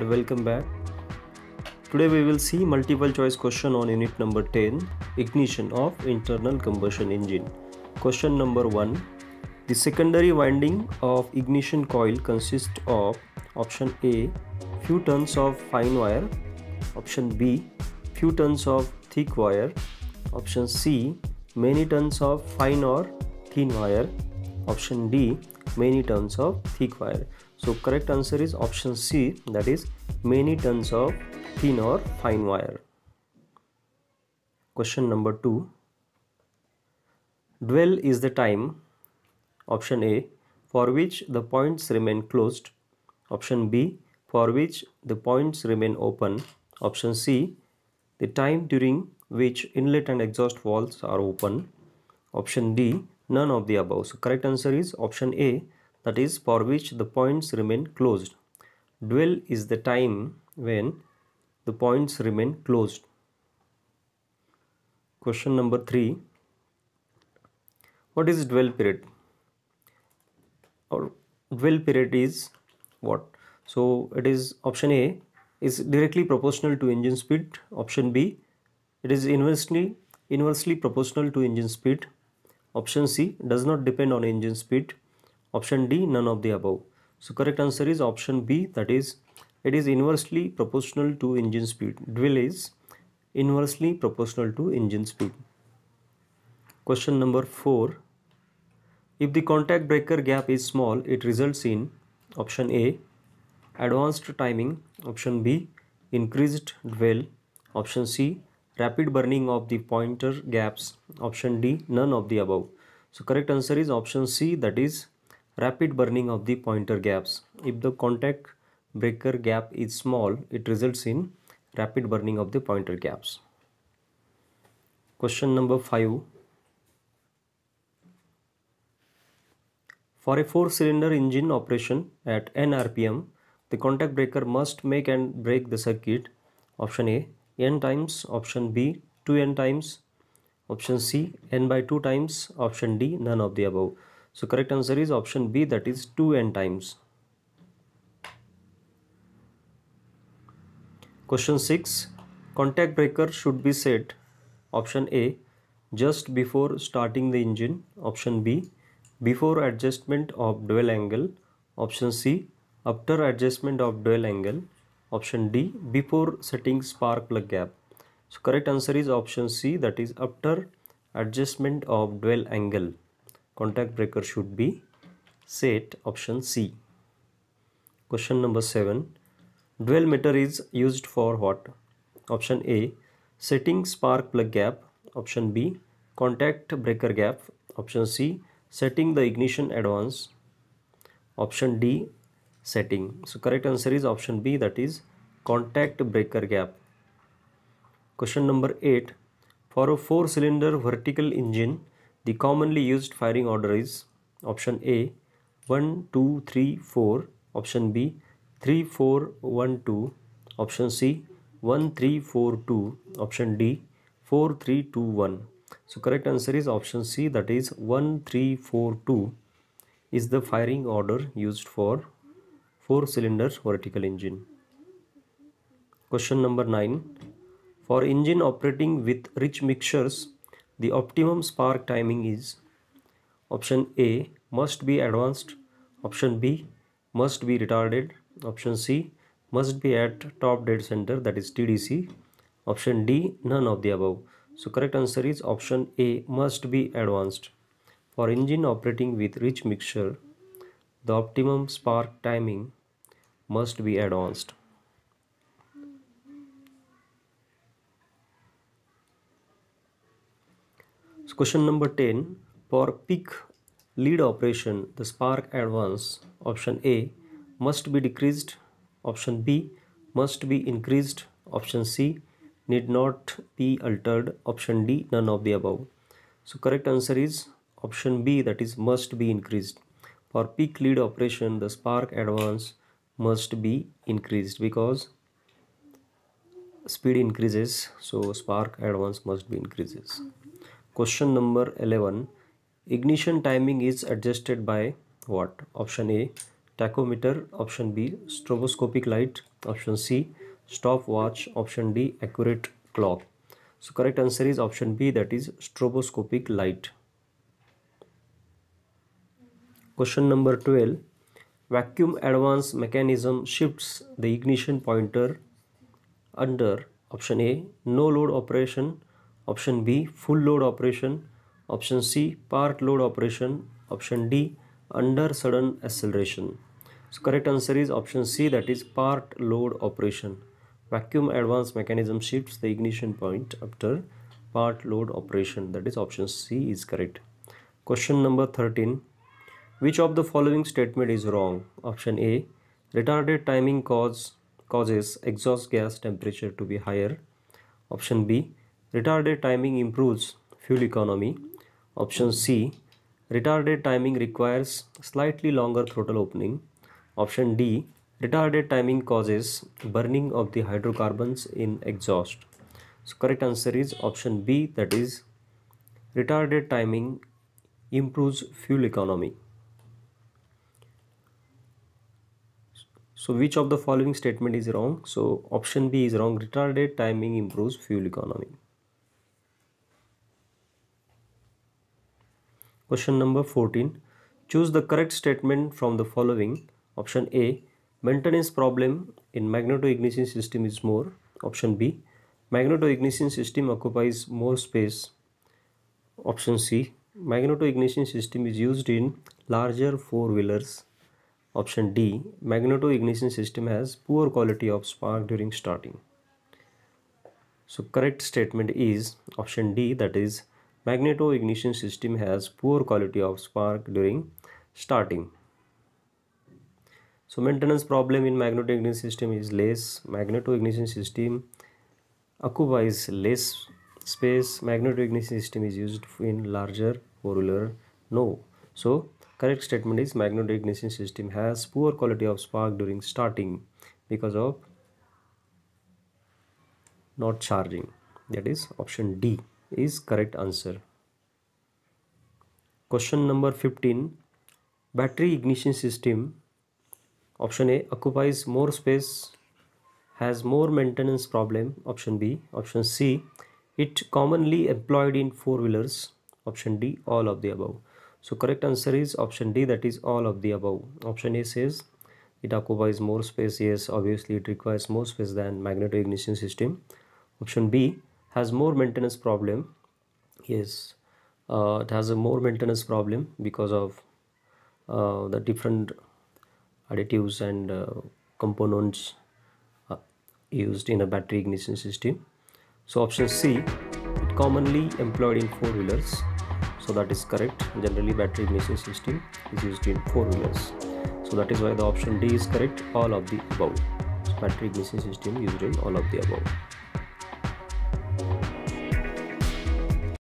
and welcome back. Today we will see multiple choice question on unit number 10 ignition of internal combustion engine. Question number 1 The secondary winding of ignition coil consists of option A few tons of fine wire, option B few tons of thick wire, option C many tons of fine or thin wire, option D many tons of thick wire so correct answer is option C that is many tons of thin or fine wire. Question number 2. Dwell is the time option A for which the points remain closed option B for which the points remain open option C the time during which inlet and exhaust valves are open option D none of the above so correct answer is option A that is for which the points remain closed. Dwell is the time when the points remain closed. Question number 3. What is dwell period? Or dwell period is what? So it is option A is directly proportional to engine speed. Option B it is inversely inversely proportional to engine speed. Option C does not depend on engine speed Option D, none of the above. So correct answer is option B that is it is inversely proportional to engine speed. Dwell is inversely proportional to engine speed. Question number 4. If the contact breaker gap is small, it results in option A, advanced timing, option B, increased dwell, option C, rapid burning of the pointer gaps, option D, none of the above. So correct answer is option C that is Rapid burning of the pointer gaps. If the contact breaker gap is small, it results in rapid burning of the pointer gaps. Question number 5. For a 4-cylinder engine operation at n rpm, the contact breaker must make and break the circuit. Option A, n times. Option B, 2n times. Option C, n by 2 times. Option D, none of the above. So correct answer is option B that is 2n times. Question 6. Contact breaker should be set. Option A. Just before starting the engine. Option B. Before adjustment of dual angle. Option C. After adjustment of dual angle. Option D. Before setting spark plug gap. So correct answer is option C that is after adjustment of dual angle contact breaker should be set option C. Question number 7. Dwell meter is used for what? Option A. Setting spark plug gap. Option B. Contact breaker gap. Option C. Setting the ignition advance. Option D. Setting. So correct answer is option B that is contact breaker gap. Question number 8. For a four cylinder vertical engine the commonly used firing order is option A 1, 2, 3, 4, option B 3, 4, 1, 2, option C 1, 3, 4, 2, option D 4, 3, 2, 1. So correct answer is option C that is 1, 3, 4, 2 is the firing order used for 4 cylinder vertical engine. Question number 9. For engine operating with rich mixtures, the optimum spark timing is option A must be advanced, option B must be retarded, option C must be at top dead center that is TDC, option D none of the above. So correct answer is option A must be advanced. For engine operating with rich mixture, the optimum spark timing must be advanced. So question number 10 for peak lead operation the spark advance option A must be decreased option B must be increased option C need not be altered option D none of the above. So correct answer is option B that is must be increased. For peak lead operation the spark advance must be increased because speed increases so spark advance must be increases. Question number 11. Ignition timing is adjusted by what? Option A. Tachometer. Option B. Stroboscopic light. Option C. Stopwatch. Option D. Accurate clock. So correct answer is option B that is stroboscopic light. Question number 12. Vacuum advance mechanism shifts the ignition pointer under option A no load operation option B full load operation, option C part load operation, option D under sudden acceleration. So correct answer is option C that is part load operation. Vacuum advance mechanism shifts the ignition point after part load operation that is option C is correct. Question number 13. Which of the following statement is wrong? Option A. Retarded timing cause, causes exhaust gas temperature to be higher. Option B Retarded timing improves fuel economy. Option C. Retarded timing requires slightly longer throttle opening. Option D. Retarded timing causes burning of the hydrocarbons in exhaust. So correct answer is option B that is retarded timing improves fuel economy. So which of the following statement is wrong? So option B is wrong. Retarded timing improves fuel economy. Question number 14. Choose the correct statement from the following. Option A. Maintenance problem in magnetoignition system is more. Option B. Magnetoignition system occupies more space. Option C. Magnetoignition system is used in larger four-wheelers. Option D. Magnetoignition system has poor quality of spark during starting. So correct statement is option D that is Magneto ignition system has poor quality of spark during starting. So maintenance problem in magneto ignition system is less. Magneto ignition system occupies less space. Magneto ignition system is used in larger four-wheeler. No. So correct statement is magneto ignition system has poor quality of spark during starting because of not charging. That is option D is correct answer question number 15 battery ignition system option a occupies more space has more maintenance problem option b option c it commonly employed in four wheelers option d all of the above so correct answer is option d that is all of the above option a says it occupies more space yes obviously it requires more space than magneto ignition system option b has more maintenance problem yes uh, it has a more maintenance problem because of uh, the different additives and uh, components uh, used in a battery ignition system so option C commonly employed in four wheelers so that is correct generally battery ignition system is used in four wheelers so that is why the option D is correct all of the above so battery ignition system used in all of the above